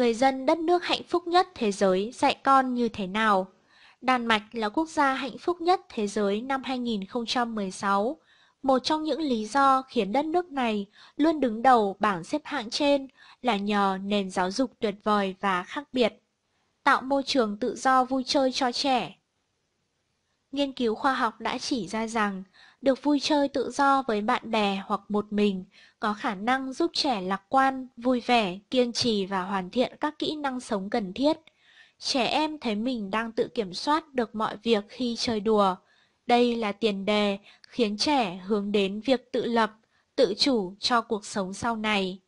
người dân đất nước hạnh phúc nhất thế giới dạy con như thế nào. Đan Mạch là quốc gia hạnh phúc nhất thế giới năm 2016, một trong những lý do khiến đất nước này luôn đứng đầu bảng xếp hạng trên là nhờ nền giáo dục tuyệt vời và khác biệt, tạo môi trường tự do vui chơi cho trẻ. Nghiên cứu khoa học đã chỉ ra rằng được vui chơi tự do với bạn bè hoặc một mình, có khả năng giúp trẻ lạc quan, vui vẻ, kiên trì và hoàn thiện các kỹ năng sống cần thiết. Trẻ em thấy mình đang tự kiểm soát được mọi việc khi chơi đùa. Đây là tiền đề khiến trẻ hướng đến việc tự lập, tự chủ cho cuộc sống sau này.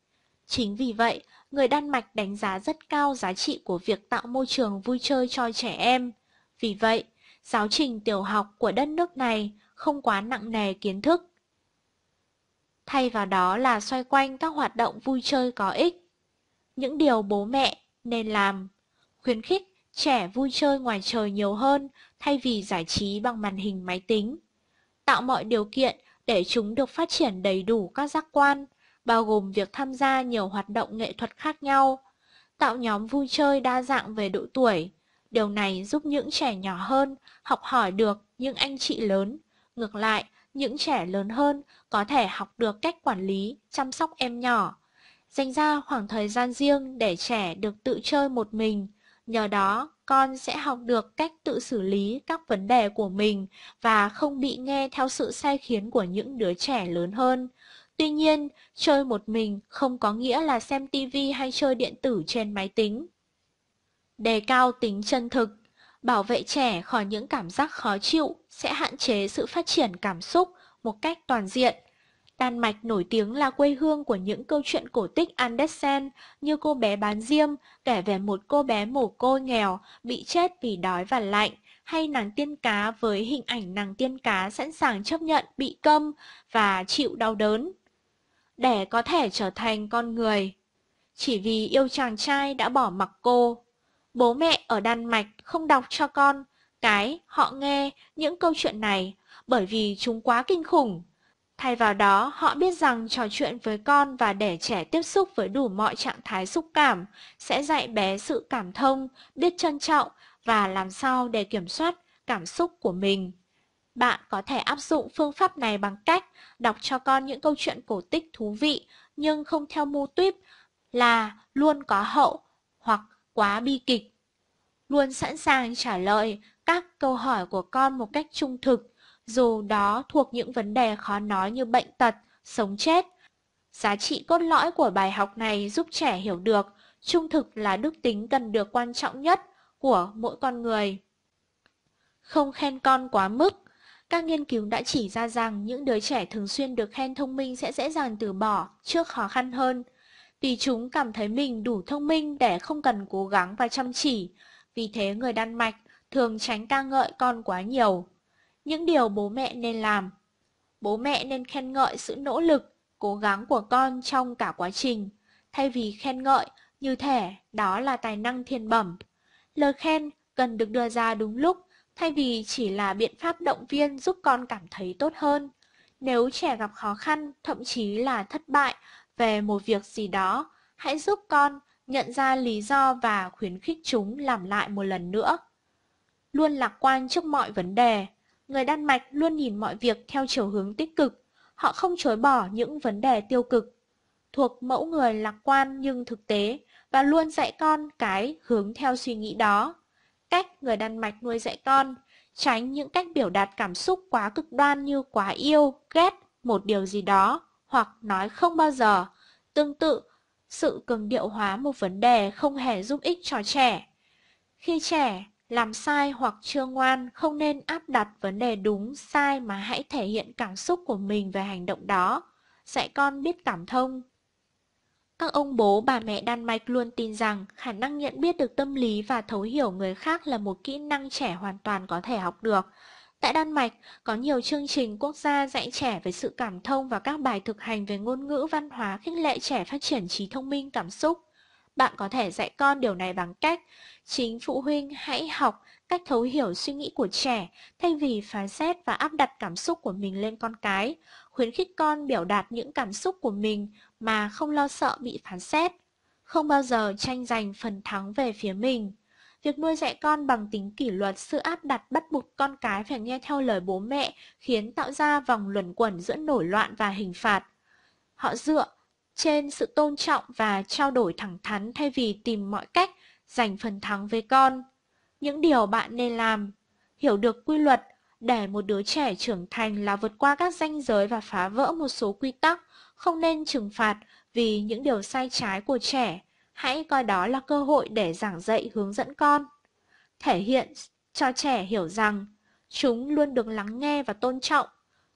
Chính vì vậy, người Đan Mạch đánh giá rất cao giá trị của việc tạo môi trường vui chơi cho trẻ em. Vì vậy, giáo trình tiểu học của đất nước này không quá nặng nề kiến thức. Thay vào đó là xoay quanh các hoạt động vui chơi có ích, những điều bố mẹ nên làm, khuyến khích trẻ vui chơi ngoài trời nhiều hơn thay vì giải trí bằng màn hình máy tính, tạo mọi điều kiện để chúng được phát triển đầy đủ các giác quan, bao gồm việc tham gia nhiều hoạt động nghệ thuật khác nhau, tạo nhóm vui chơi đa dạng về độ tuổi. Điều này giúp những trẻ nhỏ hơn học hỏi được những anh chị lớn Ngược lại, những trẻ lớn hơn có thể học được cách quản lý, chăm sóc em nhỏ. Dành ra khoảng thời gian riêng để trẻ được tự chơi một mình. Nhờ đó, con sẽ học được cách tự xử lý các vấn đề của mình và không bị nghe theo sự sai khiến của những đứa trẻ lớn hơn. Tuy nhiên, chơi một mình không có nghĩa là xem tivi hay chơi điện tử trên máy tính. Đề cao tính chân thực Bảo vệ trẻ khỏi những cảm giác khó chịu sẽ hạn chế sự phát triển cảm xúc một cách toàn diện. Đan Mạch nổi tiếng là quê hương của những câu chuyện cổ tích Andersen như cô bé bán diêm kể về một cô bé mồ côi nghèo bị chết vì đói và lạnh hay nàng tiên cá với hình ảnh nàng tiên cá sẵn sàng chấp nhận bị câm và chịu đau đớn. Để có thể trở thành con người, chỉ vì yêu chàng trai đã bỏ mặc cô Bố mẹ ở Đan Mạch không đọc cho con cái họ nghe những câu chuyện này bởi vì chúng quá kinh khủng. Thay vào đó, họ biết rằng trò chuyện với con và để trẻ tiếp xúc với đủ mọi trạng thái xúc cảm sẽ dạy bé sự cảm thông, biết trân trọng và làm sao để kiểm soát cảm xúc của mình. Bạn có thể áp dụng phương pháp này bằng cách đọc cho con những câu chuyện cổ tích thú vị nhưng không theo mô tuyếp là luôn có hậu hoặc quá bi kịch. Luôn sẵn sàng trả lời các câu hỏi của con một cách trung thực, dù đó thuộc những vấn đề khó nói như bệnh tật, sống chết. Giá trị cốt lõi của bài học này giúp trẻ hiểu được trung thực là đức tính cần được quan trọng nhất của mỗi con người. Không khen con quá mức Các nghiên cứu đã chỉ ra rằng những đứa trẻ thường xuyên được khen thông minh sẽ dễ dàng từ bỏ trước khó khăn hơn vì chúng cảm thấy mình đủ thông minh để không cần cố gắng và chăm chỉ, vì thế người Đan Mạch thường tránh ca ngợi con quá nhiều. Những điều bố mẹ nên làm Bố mẹ nên khen ngợi sự nỗ lực, cố gắng của con trong cả quá trình, thay vì khen ngợi như thể đó là tài năng thiên bẩm. Lời khen cần được đưa ra đúng lúc, thay vì chỉ là biện pháp động viên giúp con cảm thấy tốt hơn. Nếu trẻ gặp khó khăn, thậm chí là thất bại về một việc gì đó, hãy giúp con nhận ra lý do và khuyến khích chúng làm lại một lần nữa. Luôn lạc quan trước mọi vấn đề, người Đan Mạch luôn nhìn mọi việc theo chiều hướng tích cực, họ không chối bỏ những vấn đề tiêu cực. Thuộc mẫu người lạc quan nhưng thực tế và luôn dạy con cái hướng theo suy nghĩ đó. Cách người Đan Mạch nuôi dạy con, tránh những cách biểu đạt cảm xúc quá cực đoan như quá yêu, ghét, một điều gì đó, hoặc nói không bao giờ, Tương tự, sự cường điệu hóa một vấn đề không hề giúp ích cho trẻ. Khi trẻ làm sai hoặc chưa ngoan, không nên áp đặt vấn đề đúng, sai mà hãy thể hiện cảm xúc của mình về hành động đó. Dạy con biết cảm thông. Các ông bố, bà mẹ Đan Mạch luôn tin rằng khả năng nhận biết được tâm lý và thấu hiểu người khác là một kỹ năng trẻ hoàn toàn có thể học được. Tại Đan Mạch, có nhiều chương trình quốc gia dạy trẻ về sự cảm thông và các bài thực hành về ngôn ngữ văn hóa khích lệ trẻ phát triển trí thông minh cảm xúc. Bạn có thể dạy con điều này bằng cách chính phụ huynh hãy học cách thấu hiểu suy nghĩ của trẻ thay vì phán xét và áp đặt cảm xúc của mình lên con cái, khuyến khích con biểu đạt những cảm xúc của mình mà không lo sợ bị phán xét, không bao giờ tranh giành phần thắng về phía mình. Việc nuôi dạy con bằng tính kỷ luật, sự áp đặt bắt buộc con cái phải nghe theo lời bố mẹ, khiến tạo ra vòng luẩn quẩn giữa nổi loạn và hình phạt. Họ dựa trên sự tôn trọng và trao đổi thẳng thắn thay vì tìm mọi cách giành phần thắng với con. Những điều bạn nên làm Hiểu được quy luật Để một đứa trẻ trưởng thành là vượt qua các ranh giới và phá vỡ một số quy tắc, không nên trừng phạt vì những điều sai trái của trẻ hãy coi đó là cơ hội để giảng dạy hướng dẫn con. Thể hiện cho trẻ hiểu rằng chúng luôn được lắng nghe và tôn trọng,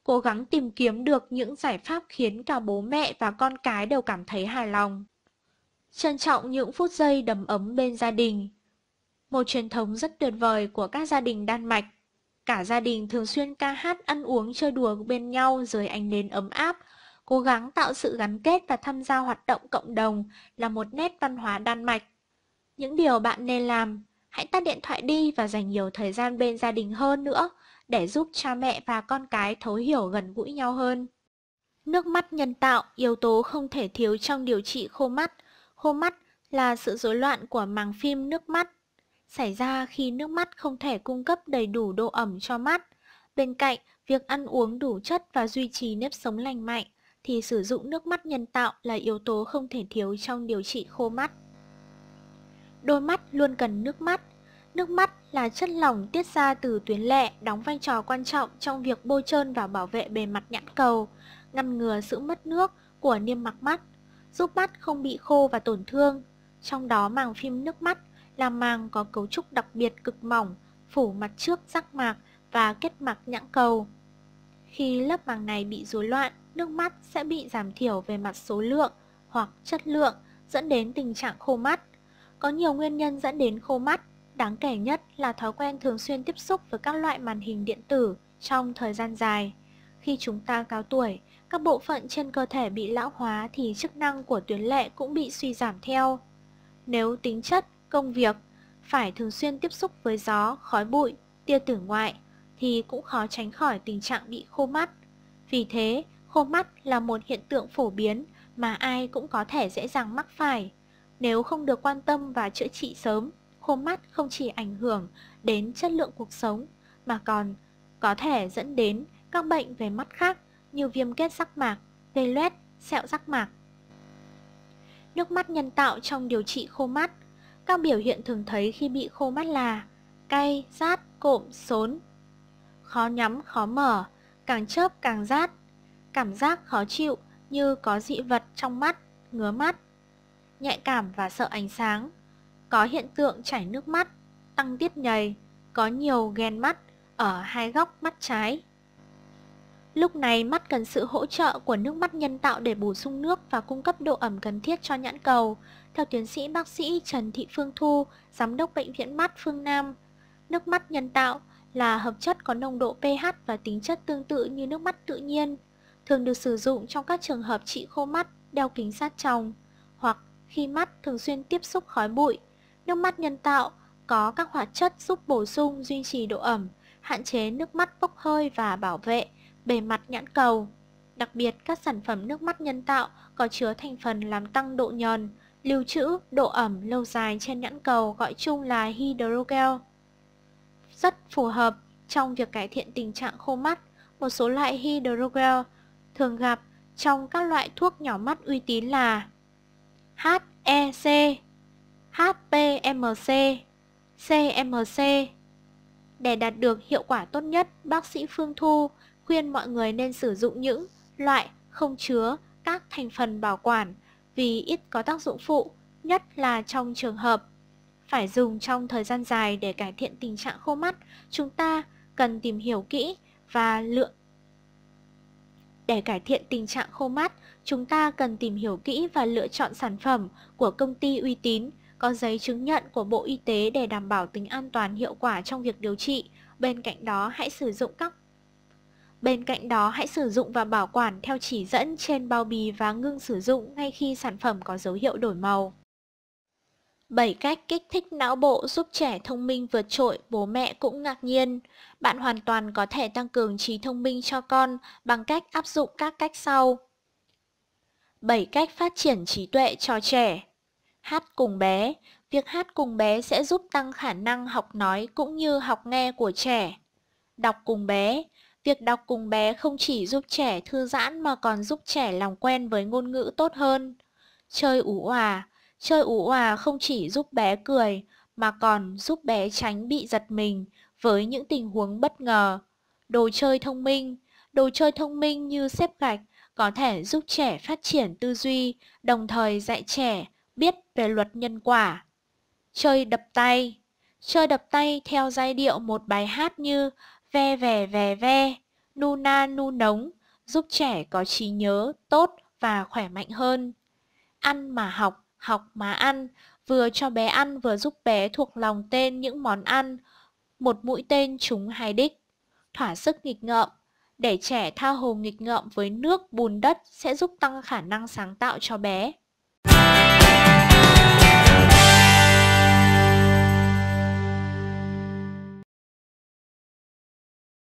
cố gắng tìm kiếm được những giải pháp khiến cả bố mẹ và con cái đều cảm thấy hài lòng. Trân trọng những phút giây đầm ấm bên gia đình. Một truyền thống rất tuyệt vời của các gia đình Đan Mạch. Cả gia đình thường xuyên ca hát, ăn uống, chơi đùa bên nhau dưới ánh nến ấm áp cố gắng tạo sự gắn kết và tham gia hoạt động cộng đồng là một nét văn hóa Đan Mạch. Những điều bạn nên làm, hãy tắt điện thoại đi và dành nhiều thời gian bên gia đình hơn nữa để giúp cha mẹ và con cái thấu hiểu gần gũi nhau hơn. Nước mắt nhân tạo, yếu tố không thể thiếu trong điều trị khô mắt. Khô mắt là sự rối loạn của màng phim nước mắt, xảy ra khi nước mắt không thể cung cấp đầy đủ độ ẩm cho mắt. Bên cạnh, việc ăn uống đủ chất và duy trì nếp sống lành mạnh thì sử dụng nước mắt nhân tạo là yếu tố không thể thiếu trong điều trị khô mắt. Đôi mắt luôn cần nước mắt. Nước mắt là chất lỏng tiết ra từ tuyến lệ đóng vai trò quan trọng trong việc bôi trơn và bảo vệ bề mặt nhãn cầu, ngăn ngừa sự mất nước của niêm mạc mắt, giúp mắt không bị khô và tổn thương. Trong đó màng phim nước mắt là màng có cấu trúc đặc biệt cực mỏng, phủ mặt trước giác mạc và kết mạc nhãn cầu. Khi lớp màng này bị rối loạn, nước mắt sẽ bị giảm thiểu về mặt số lượng hoặc chất lượng, dẫn đến tình trạng khô mắt. Có nhiều nguyên nhân dẫn đến khô mắt, đáng kể nhất là thói quen thường xuyên tiếp xúc với các loại màn hình điện tử trong thời gian dài. Khi chúng ta cao tuổi, các bộ phận trên cơ thể bị lão hóa thì chức năng của tuyến lệ cũng bị suy giảm theo. Nếu tính chất, công việc phải thường xuyên tiếp xúc với gió, khói bụi, tia tử ngoại thì cũng khó tránh khỏi tình trạng bị khô mắt. Vì thế, khô mắt là một hiện tượng phổ biến mà ai cũng có thể dễ dàng mắc phải. Nếu không được quan tâm và chữa trị sớm, khô mắt không chỉ ảnh hưởng đến chất lượng cuộc sống mà còn có thể dẫn đến các bệnh về mắt khác như viêm kết rác mạc, gây loét, sẹo rác mạc. Nước mắt nhân tạo trong điều trị khô mắt Các biểu hiện thường thấy khi bị khô mắt là cay, rát, cộm, sốn, khó nhắm khó mở, càng chớp càng rát. Cảm giác khó chịu như có dị vật trong mắt, ngứa mắt. Nhạy cảm và sợ ánh sáng. Có hiện tượng chảy nước mắt, tăng tiết nhầy, có nhiều ghen mắt ở hai góc mắt trái. Lúc này mắt cần sự hỗ trợ của nước mắt nhân tạo để bổ sung nước và cung cấp độ ẩm cần thiết cho nhãn cầu. Theo tiến sĩ bác sĩ Trần Thị Phương Thu, giám đốc bệnh viện mắt Phương Nam, nước mắt nhân tạo là hợp chất có nồng độ pH và tính chất tương tự như nước mắt tự nhiên, thường được sử dụng trong các trường hợp trị khô mắt, đeo kính sát tròng, hoặc khi mắt thường xuyên tiếp xúc khói bụi. Nước mắt nhân tạo có các hoạt chất giúp bổ sung duy trì độ ẩm, hạn chế nước mắt bốc hơi và bảo vệ bề mặt nhãn cầu. Đặc biệt, các sản phẩm nước mắt nhân tạo có chứa thành phần làm tăng độ nhòn, lưu trữ, độ ẩm lâu dài trên nhãn cầu gọi chung là hydrogel rất phù hợp trong việc cải thiện tình trạng khô mắt, một số loại hydrogel thường gặp trong các loại thuốc nhỏ mắt uy tín là HEC, HPMC, CMC. Để đạt được hiệu quả tốt nhất, bác sĩ Phương Thu khuyên mọi người nên sử dụng những loại không chứa các thành phần bảo quản vì ít có tác dụng phụ, nhất là trong trường hợp phải dùng trong thời gian dài để cải thiện tình trạng khô mắt, chúng ta cần tìm hiểu kỹ và lựa để cải thiện tình trạng khô mắt, chúng ta cần tìm hiểu kỹ và lựa chọn sản phẩm của công ty uy tín, có giấy chứng nhận của Bộ Y tế để đảm bảo tính an toàn hiệu quả trong việc điều trị. Bên cạnh đó, hãy sử dụng các Bên cạnh đó, hãy sử dụng và bảo quản theo chỉ dẫn trên bao bì và ngưng sử dụng ngay khi sản phẩm có dấu hiệu đổi màu. 7 cách kích thích não bộ giúp trẻ thông minh vượt trội, bố mẹ cũng ngạc nhiên. Bạn hoàn toàn có thể tăng cường trí thông minh cho con bằng cách áp dụng các cách sau. 7 cách phát triển trí tuệ cho trẻ. Hát cùng bé. Việc hát cùng bé sẽ giúp tăng khả năng học nói cũng như học nghe của trẻ. Đọc cùng bé. Việc đọc cùng bé không chỉ giúp trẻ thư giãn mà còn giúp trẻ lòng quen với ngôn ngữ tốt hơn. Chơi ủ hòa Chơi ủ hòa không chỉ giúp bé cười mà còn giúp bé tránh bị giật mình với những tình huống bất ngờ. Đồ chơi thông minh Đồ chơi thông minh như xếp gạch có thể giúp trẻ phát triển tư duy, đồng thời dạy trẻ biết về luật nhân quả. Chơi đập tay Chơi đập tay theo giai điệu một bài hát như ve vẻ vẻ ve, nu na nu nống, giúp trẻ có trí nhớ tốt và khỏe mạnh hơn. Ăn mà học học mà ăn, vừa cho bé ăn vừa giúp bé thuộc lòng tên những món ăn, một mũi tên chúng hai đích, thỏa sức nghịch ngợm, để trẻ tha hồ nghịch ngợm với nước, bùn đất sẽ giúp tăng khả năng sáng tạo cho bé.